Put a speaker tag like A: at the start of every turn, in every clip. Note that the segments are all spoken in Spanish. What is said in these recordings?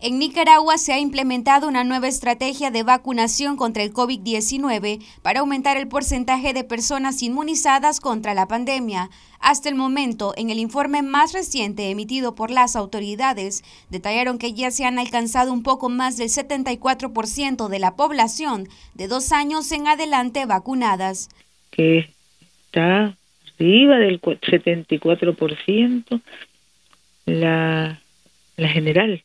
A: En Nicaragua se ha implementado una nueva estrategia de vacunación contra el COVID-19 para aumentar el porcentaje de personas inmunizadas contra la pandemia. Hasta el momento, en el informe más reciente emitido por las autoridades, detallaron que ya se han alcanzado un poco más del 74% de la población de dos años en adelante vacunadas.
B: Que está arriba del 74% la, la general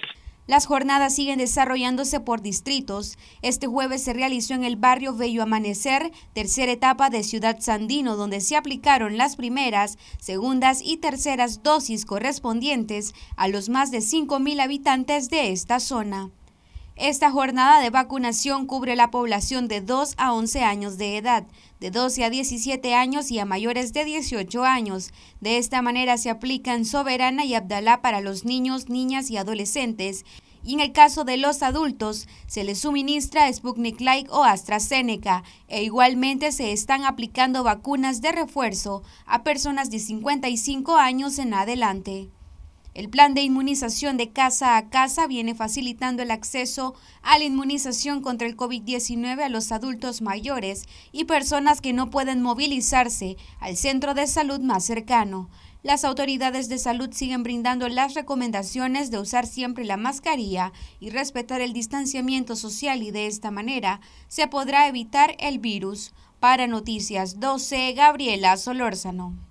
A: Las jornadas siguen desarrollándose por distritos. Este jueves se realizó en el barrio Bello Amanecer, tercera etapa de Ciudad Sandino, donde se aplicaron las primeras, segundas y terceras dosis correspondientes a los más de 5.000 habitantes de esta zona. Esta jornada de vacunación cubre la población de 2 a 11 años de edad, de 12 a 17 años y a mayores de 18 años. De esta manera se aplican Soberana y Abdalá para los niños, niñas y adolescentes. Y en el caso de los adultos, se les suministra Sputnik Light o AstraZeneca e igualmente se están aplicando vacunas de refuerzo a personas de 55 años en adelante. El plan de inmunización de casa a casa viene facilitando el acceso a la inmunización contra el COVID-19 a los adultos mayores y personas que no pueden movilizarse al centro de salud más cercano. Las autoridades de salud siguen brindando las recomendaciones de usar siempre la mascarilla y respetar el distanciamiento social y de esta manera se podrá evitar el virus. Para Noticias 12, Gabriela Solórzano.